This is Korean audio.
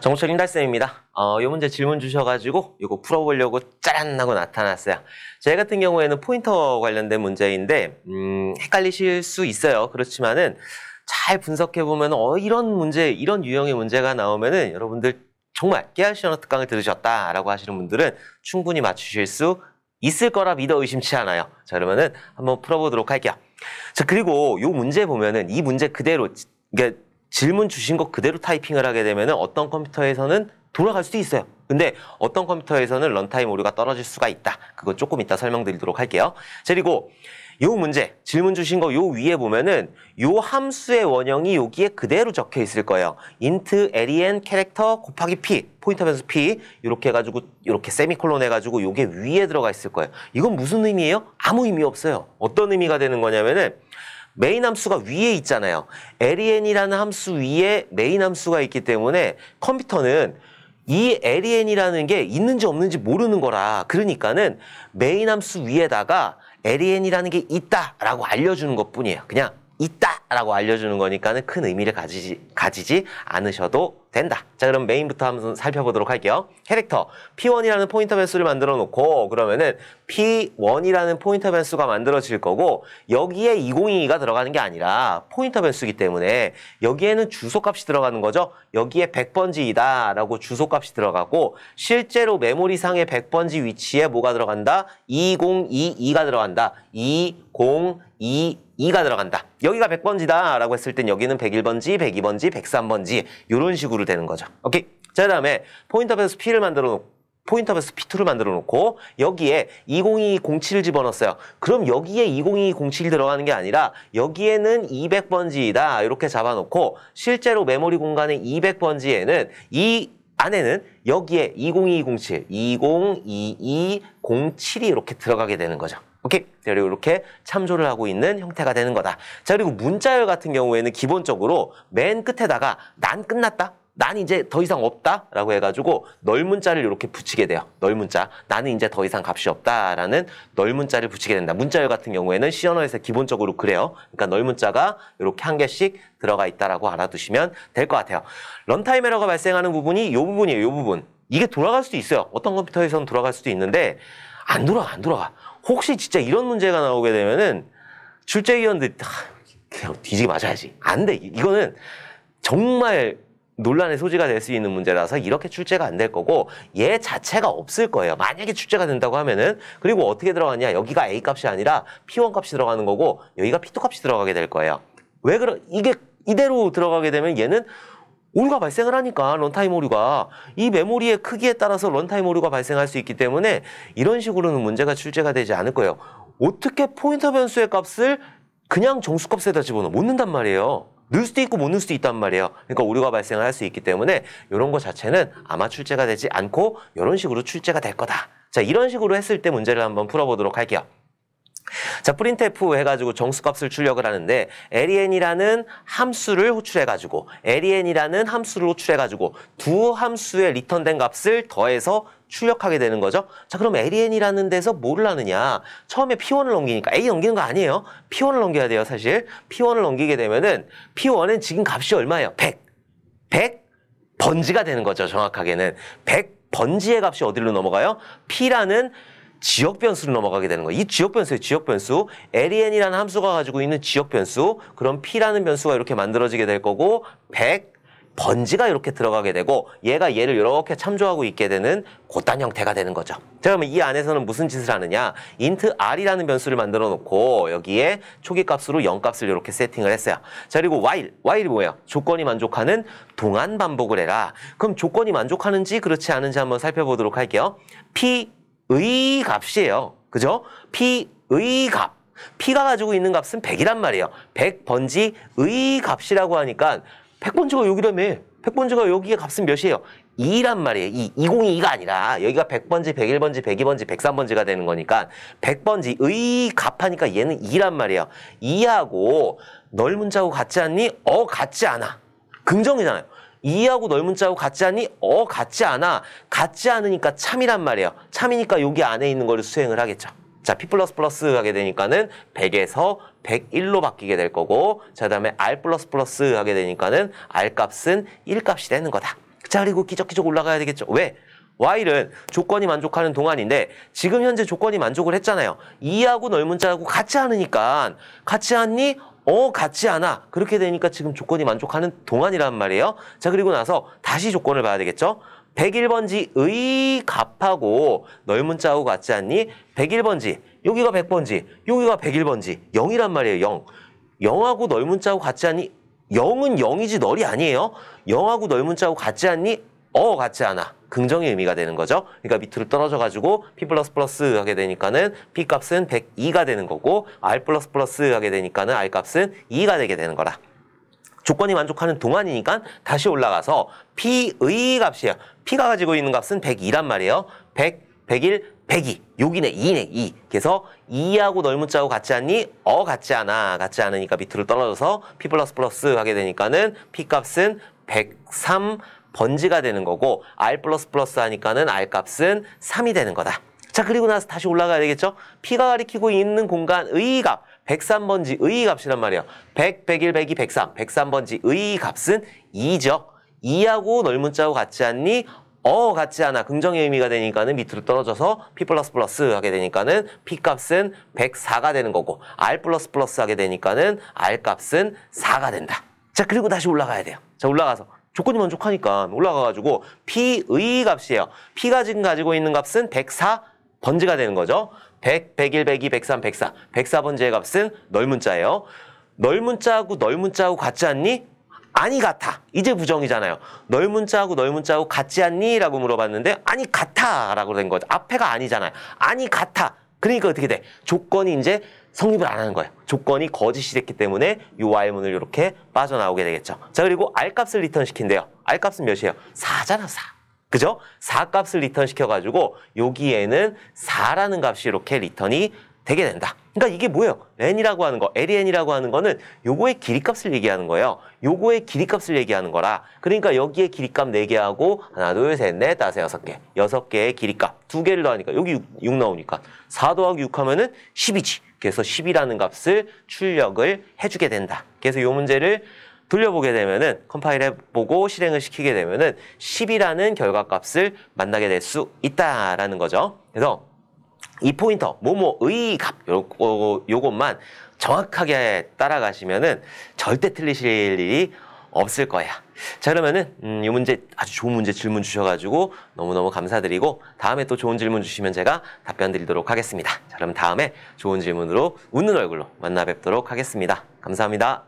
정철 인달쌤입니다. 어, 요 문제 질문 주셔가지고 이거 풀어보려고 짜란 하고 나타났어요. 저희 같은 경우에는 포인터 관련된 문제인데 음, 헷갈리실 수 있어요. 그렇지만은 잘 분석해보면 어, 이런 문제, 이런 유형의 문제가 나오면은 여러분들 정말 깨알 시험 특강을 들으셨다라고 하시는 분들은 충분히 맞추실 수 있을 거라 믿어 의심치 않아요. 자 그러면은 한번 풀어보도록 할게요. 자 그리고 요 문제 보면은 이 문제 그대로 그러니까 질문 주신 거 그대로 타이핑을 하게 되면 어떤 컴퓨터에서는 돌아갈 수도 있어요. 근데 어떤 컴퓨터에서는 런타임 오류가 떨어질 수가 있다. 그거 조금 이따 설명드리도록 할게요. 그리고 요 문제, 질문 주신 거 요 위에 보면은 요 함수의 원형이 여기에 그대로 적혀 있을 거예요. int len 캐릭터 곱하기 p 포인터 변수 p 이렇게 해가지고 이렇게 세미콜론 해가지고 요게 위에 들어가 있을 거예요. 이건 무슨 의미예요? 아무 의미 없어요. 어떤 의미가 되는 거냐면은 메인 함수가 위에 있잖아요. LEN이라는 함수 위에 메인 함수가 있기 때문에 컴퓨터는 이 LEN이라는 게 있는지 없는지 모르는 거라 그러니까는 메인 함수 위에다가 LEN이라는 게 있다라고 알려주는 것뿐이에요. 그냥 있다라고 알려주는 거니까는 큰 의미를 가지지, 가지지 않으셔도 된다. 자, 그럼 메인부터 한번 살펴보도록 할게요. 캐릭터 P1이라는 포인터 변수를 만들어 놓고 그러면은 P1이라는 포인터 변수가 만들어질 거고 여기에 2022가 들어가는 게 아니라 포인터 변수이기 때문에 여기에는 주소값이 들어가는 거죠. 여기에 100번지이다라고 주소값이 들어가고 실제로 메모리상의 100번지 위치에 뭐가 들어간다? 2022가 들어간다. 2022 2가 들어간다. 여기가 100번지다 라고 했을 땐 여기는 101번지, 102번지, 103번지 이런 식으로 되는 거죠. 오케이. 자, 그 다음에 포인터 베스 P를 만들어 놓고 포인터 베스 P2를 만들어 놓고 여기에 202207 집어넣었어요. 그럼 여기에 202207 들어가는 게 아니라 여기에는 200번지이다 이렇게 잡아놓고 실제로 메모리 공간의 200번지에는 이 안에는 여기에 202207, 202207이 이렇게 들어가게 되는 거죠. 오케이? 그리고 이렇게 참조를 하고 있는 형태가 되는 거다. 자, 그리고 문자열 같은 경우에는 기본적으로 맨 끝에다가 난 끝났다. 난 이제 더 이상 없다 라고 해가지고 널문자를 이렇게 붙이게 돼요. 널문자. 나는 이제 더 이상 값이 없다 라는 널문자를 붙이게 된다. 문자열 같은 경우에는 시 언어에서 기본적으로 그래요. 그러니까 널문자가 이렇게 한 개씩 들어가 있다라고 알아두시면 될 것 같아요. 런타임 에러가 발생하는 부분이 이 부분이에요. 이 부분. 이게 돌아갈 수도 있어요. 어떤 컴퓨터에서는 돌아갈 수도 있는데 안 돌아가, 안 돌아가. 혹시 진짜 이런 문제가 나오게 되면은 출제위원들 그냥 뒤지게 맞아야지. 안 돼. 이거는 정말 논란의 소지가 될 수 있는 문제라서 이렇게 출제가 안 될 거고 얘 자체가 없을 거예요. 만약에 출제가 된다고 하면은 그리고 어떻게 들어가냐 여기가 A 값이 아니라 P1 값이 들어가는 거고 여기가 P2 값이 들어가게 될 거예요. 왜 그러 이게 이대로 들어가게 되면 얘는 오류가 발생을 하니까 런타임 오류가 이 메모리의 크기에 따라서 런타임 오류가 발생할 수 있기 때문에 이런 식으로는 문제가 출제가 되지 않을 거예요. 어떻게 포인터 변수의 값을 그냥 정수값에다 집어넣어 못 넣는단 말이에요. 넣을 수도 있고 못 넣을 수도 있단 말이에요. 그러니까 오류가 발생할수 있기 때문에 이런 거 자체는 아마 출제가 되지 않고 이런 식으로 출제가 될 거다. 자 이런 식으로 했을 때 문제를 한번 풀어보도록 할게요. 자, 프린트F 해가지고 정수값을 출력을 하는데 len이라는 함수를 호출해가지고 len이라는 함수를 호출해가지고 두함수의 리턴된 값을 더해서 출력하게 되는 거죠. 자, 그럼 len이라는 데서 뭐를 하느냐. 처음에 p1을 넘기니까 a 넘기는 거 아니에요. p1을 넘겨야 돼요, 사실. p1을 넘기게 되면은 p1은 지금 값이 얼마예요? 100. 100 번지가 되는 거죠, 정확하게는. 100 번지의 값이 어디로 넘어가요? p라는 지역 변수로 넘어가게 되는 거예요. 이 지역 변수의 지역 변수, LEN이라는 함수가 가지고 있는 지역 변수, 그럼 P라는 변수가 이렇게 만들어지게 될 거고 100 번지가 이렇게 들어가게 되고 얘가 얘를 이렇게 참조하고 있게 되는 고단 형태가 되는 거죠. 자 그러면 이 안에서는 무슨 짓을 하느냐 int r이라는 변수를 만들어 놓고 여기에 초기 값으로 0값을 이렇게 세팅을 했어요. 자 그리고 while, while이 뭐예요? 조건이 만족하는 동안 반복을 해라. 그럼 조건이 만족하는지 그렇지 않은지 한번 살펴보도록 할게요. p 의 값이에요. 그죠? P의 값. P가 가지고 있는 값은 100이란 말이에요. 100번지 의 값이라고 하니까 100번지가 여기라며. 100번지가 여기에 값은 몇이에요? 2란 말이에요. 이 2022가 아니라 여기가 100번지, 101번지, 102번지, 103번지가 되는 거니까 100번지 의 값하니까 얘는 2란 말이에요. 2하고 넓은 자하고 같지 않니? 어, 같지 않아. 긍정이잖아요. 이하고 넓은 자하고 같지 않니? 어 같지 않아. 같지 않으니까 참이란 말이에요. 참이니까 여기 안에 있는 거를 수행을 하겠죠. 자, P++ 하게 되니까는 100에서 101로 바뀌게 될 거고 자 다음에 R++ 하게 되니까는 R 값은 1 값이 되는 거다. 자, 그리고 기적기적 올라가야 되겠죠. 왜? while은 조건이 만족하는 동안인데 지금 현재 조건이 만족을 했잖아요. 이하고 넓은 자하고 같지않으니까같지않니 어 같지 않아 그렇게 되니까 지금 조건이 만족하는 동안이란 말이에요 자 그리고 나서 다시 조건을 봐야 되겠죠 101번지의 갑하고 넓문자하고 같지 않니 101번지 여기가 100번지 여기가 101번지 0이란 말이에요 0 0하고 넓문자하고 같지 않니 0은 0이지 널이 아니에요 0하고 넓문자하고 같지 않니 어 같지 않아. 긍정의 의미가 되는 거죠. 그러니까 밑으로 떨어져가지고 P++ 하게 되니까는 P 값은 102가 되는 거고 R++ 하게 되니까는 R 값은 2가 되게 되는 거라. 조건이 만족하는 동안이니까 다시 올라가서 P의 값이에요. P가 가지고 있는 값은 102란 말이에요. 100, 101, 102. 여기네 2네 2. 그래서 2하고 넓은자하고 같지 않니? 어 같지 않아. 같지 않으니까 밑으로 떨어져서 P++ 하게 되니까는 P 값은 103, 번지가 되는 거고 r 플러스 플러스 하니까는 r 값은 3이 되는 거다. 자 그리고 나서 다시 올라가야 되겠죠? P가 가리키고 있는 공간 의값 103번지 의값이란 말이야. 100, 101, 102, 103 103번지 의값은 2죠. 2하고 넓은자하고 같지 않니? 어 같지 않아 긍정의 의미가 되니까는 밑으로 떨어져서 p 플러스 플러스 하게 되니까는 p 값은 104가 되는 거고 r 플러스 플러스 하게 되니까는 r 값은 4가 된다. 자 그리고 다시 올라가야 돼요. 자 올라가서 조건이 만족하니까 올라가가지고 P의 값이에요. P가 지금 가지고 있는 값은 104번지가 되는 거죠. 100, 101, 102, 103, 104. 104번지의 값은 넓은자예요. 넓은자하고 넓은자하고 같지 않니? 아니 같아. 이제 부정이잖아요. 넓은자하고 넓은자하고 같지 않니? 라고 물어봤는데 아니 같아 라고 된 거죠. 앞에가 아니잖아요. 아니 같아. 그러니까 어떻게 돼? 조건이 이제 성립을 안 하는 거예요. 조건이 거짓이 됐기 때문에 이 w h 문을 이렇게 빠져나오게 되겠죠. 자, 그리고 r 값을 리턴 시킨대요. r 값은 몇이에요? 4잖아, 4. 그죠? 4 값을 리턴 시켜가지고 여기에는 4라는 값이 이렇게 리턴이 되게 된다. 그러니까 이게 뭐예요? 렌이라고 하는 거, LEN이라고 하는 거는 요거의 길이값을 얘기하는 거예요. 요거의 길이값을 얘기하는 거라. 그러니까 여기에 길이값 네 개하고 하나, 둘, 셋, 넷, 다섯, 여섯 개. 여섯 개의 길이값. 두 개를 더하니까 여기 6, 6 나오니까 4 더하기 6 하면은 10이지. 그래서 10이라는 값을 출력을 해주게 된다. 그래서 요 문제를 돌려보게 되면은 컴파일 해보고 실행을 시키게 되면은 10이라는 결과값을 만나게 될 수 있다라는 거죠. 그래서 이 포인터 뭐뭐의 갑 요거, 요것만 정확하게 따라가시면은 절대 틀리실 일이 없을 거야. 자 그러면은 음, 이 문제 아주 좋은 문제 질문 주셔가지고 너무너무 감사드리고 다음에 또 좋은 질문 주시면 제가 답변 드리도록 하겠습니다. 자 그럼 다음에 좋은 질문으로 웃는 얼굴로 만나 뵙도록 하겠습니다. 감사합니다.